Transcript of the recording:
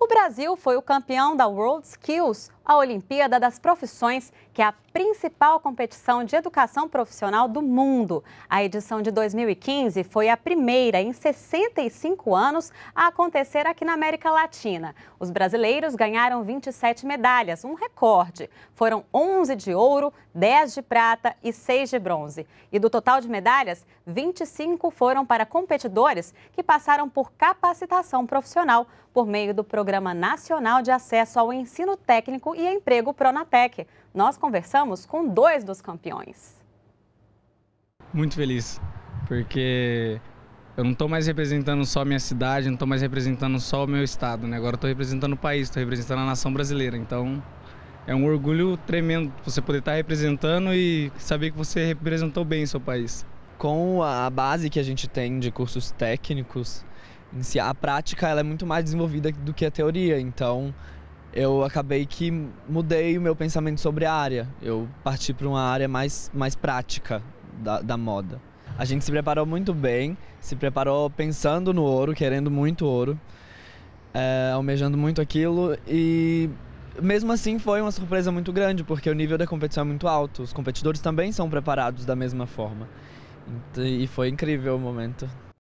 O Brasil foi o campeão da World Skills, a Olimpíada das Profissões, que é a principal competição de educação profissional do mundo. A edição de 2015 foi a primeira em 65 anos a acontecer aqui na América Latina. Os brasileiros ganharam 27 medalhas, um recorde. Foram 11 de ouro, 10 de prata e 6 de bronze. E do total de medalhas, 25 foram para competidores que passaram por capacitação profissional por meio do programa Programa Nacional de Acesso ao Ensino Técnico e Emprego Pronatec. Nós conversamos com dois dos campeões. Muito feliz, porque eu não estou mais representando só a minha cidade, não estou mais representando só o meu estado, né? Agora estou representando o país, estou representando a nação brasileira. Então é um orgulho tremendo você poder estar tá representando e saber que você representou bem o seu país. Com a base que a gente tem de cursos técnicos, em si. A prática ela é muito mais desenvolvida do que a teoria, então eu acabei que mudei o meu pensamento sobre a área. Eu parti para uma área mais, mais prática da, da moda. A gente se preparou muito bem, se preparou pensando no ouro, querendo muito ouro, é, almejando muito aquilo e mesmo assim foi uma surpresa muito grande, porque o nível da competição é muito alto. Os competidores também são preparados da mesma forma. E foi incrível o momento.